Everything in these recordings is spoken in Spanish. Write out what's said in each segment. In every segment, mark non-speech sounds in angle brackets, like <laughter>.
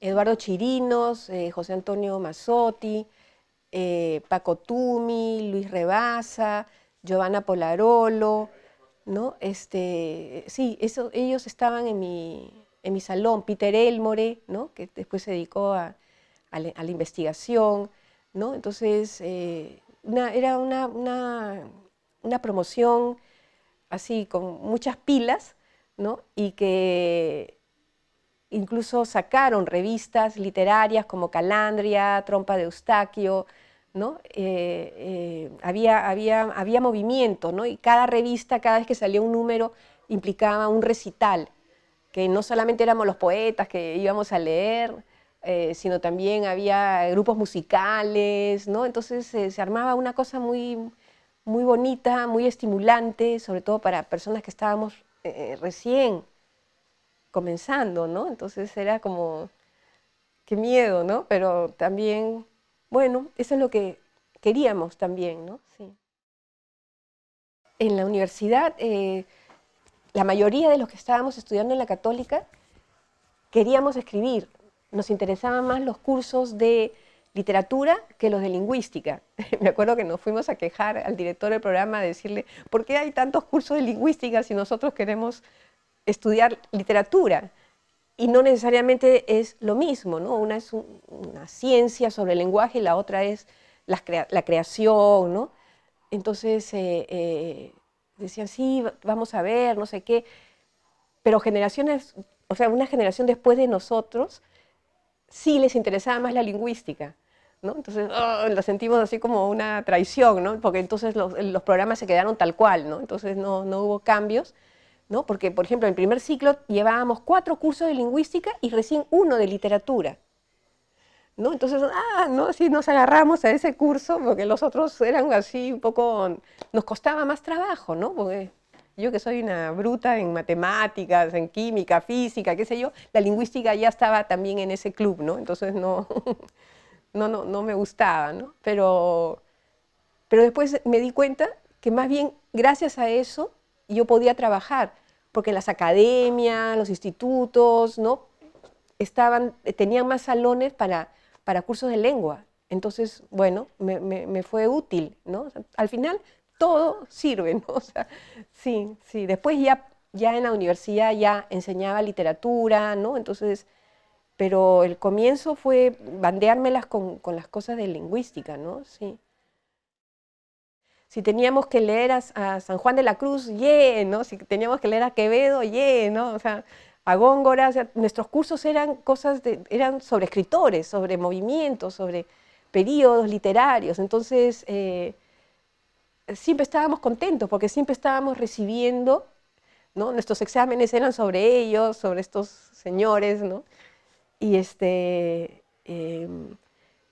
Eduardo Chirinos, eh, José Antonio Mazzotti, eh, Paco Tumi, Luis Rebaza, Giovanna Polarolo, ¿no? Este, sí, ellos estaban en mi, salón, Peter Elmore, que después se dedicó a, la, investigación, ¿no? entonces eh, era una, promoción así con muchas pilas ¿no? y que incluso sacaron revistas literarias como Calandria, Trompa de Eustaquio, ¿no? Eh, eh, había, movimiento, ¿no? Y cada revista, cada vez que salía un número, implicaba un recital, que no solamente éramos los poetas que íbamos a leer, eh, sino también había grupos musicales, ¿no? Entonces se armaba una cosa muy, muy bonita, muy estimulante, sobre todo para personas que estábamos recién comenzando, ¿no? Entonces era como, qué miedo, ¿no? Pero también bueno, eso es lo que queríamos también, ¿no? En la universidad, eh, la mayoría de los que estábamos estudiando en la católica queríamos escribir. Nos interesaban más los cursos de literatura que los de lingüística. <laughs> Me acuerdo que nos fuimos a quejar al director del programa, a decirle, ¿por qué hay tantos cursos de lingüística si nosotros queremos estudiar literatura? y no necesariamente es lo mismo, ¿no? Una es una ciencia sobre el lenguaje y la otra es la, creación, ¿no? Entonces eh, eh, decían, sí, vamos a ver, no sé qué, pero generaciones, o sea, una generación después de nosotros, sí les interesaba más la lingüística. ¿No? Entonces oh, lo sentimos así como una traición, ¿no? Porque entonces los, los, programas se quedaron tal cual, ¿no? Entonces no, no hubo cambios. ¿no? Porque, por ejemplo, en el primer ciclo llevábamos cuatro cursos de lingüística y recién uno de literatura. ¿No? Entonces, ah, ¿no? Sí, nos agarramos a ese curso porque los otros eran así un poco, nos costaba más trabajo, ¿no? Porque yo que soy una bruta en matemáticas, en química, física, qué sé yo, la lingüística ya estaba también en ese club, ¿no? Entonces no, <laughs> no, no, no me gustaba, ¿no? Pero, pero después me di cuenta que más bien gracias a eso yo podía trabajar, porque las academias, los institutos, ¿no? Estaban, eh, tenían más salones para, para cursos de lengua. Entonces, bueno, me, fue útil, ¿no? al final, todo sirve, ¿no? <laughs> sí, sí. Después ya, ya en la universidad ya enseñaba literatura, ¿no? Entonces, pero el comienzo fue bandeármelas con, con las cosas de lingüística, ¿no? Sí. Si teníamos que leer a, San Juan de la Cruz, yeah, ¿no? Si teníamos que leer a Quevedo, yeah, ¿no? O sea, a Góngora, nuestros cursos eran cosas, de, eran sobre escritores, sobre movimientos, sobre periodos literarios. Entonces, eh, siempre estábamos contentos porque siempre estábamos recibiendo, ¿no? Nuestros exámenes eran sobre ellos, sobre estos señores, ¿no? Y este, eh,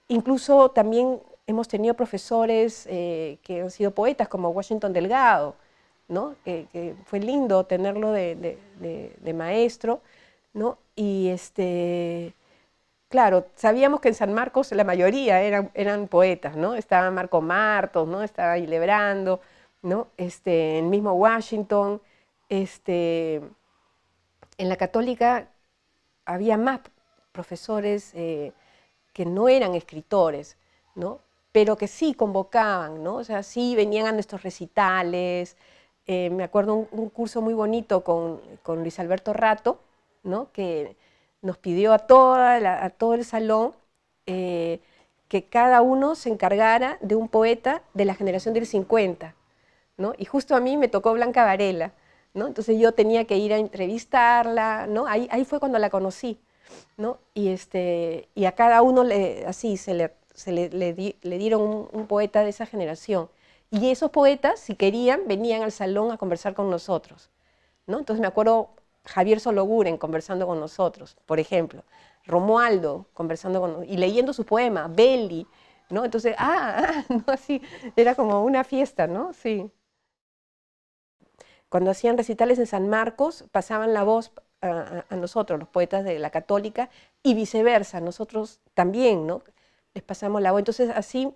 incluso también hemos tenido profesores eh, que han sido poetas, como Washington Delgado, ¿no? que, fue lindo tenerlo de, maestro. ¿no? Y este, claro, sabíamos que en San Marcos la mayoría eran, poetas, ¿no? estaba Marco Martos, ¿no? estaba lebrando, ¿no? este, el mismo Washington. Este, en la católica había más profesores eh, que no eran escritores, ¿no? pero que sí convocaban, ¿no? O sea, sí venían a nuestros recitales. Eh, me acuerdo un, curso muy bonito con, Luis Alberto Rato, ¿no? Que nos pidió a, toda a todo el salón eh, que cada uno se encargara de un poeta de la generación del 50, ¿no? Y justo a mí me tocó Blanca Varela, ¿no? Entonces yo tenía que ir a entrevistarla, ¿no? Ahí, ahí fue cuando la conocí, ¿no? Y, este, y a cada uno le, así se le se le, dieron un, poeta de esa generación. Y esos poetas, si querían, venían al salón a conversar con nosotros. ¿no? Entonces me acuerdo Javier Sologuren conversando con nosotros, por ejemplo, Romualdo conversando con y leyendo su poema, Belli, ¿no? Entonces, ah, ah <laughs> no así, era como una fiesta, ¿no? Sí. Cuando hacían recitales en San Marcos, pasaban la voz a, a nosotros, los poetas de la Católica, y viceversa, nosotros también, ¿no? les pasamos la voz. Entonces así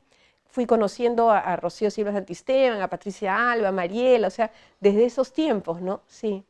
fui conociendo a, Rocío Silva Santisteban, a Patricia Alba, a Mariela, o sea, desde esos tiempos, ¿no? Sí.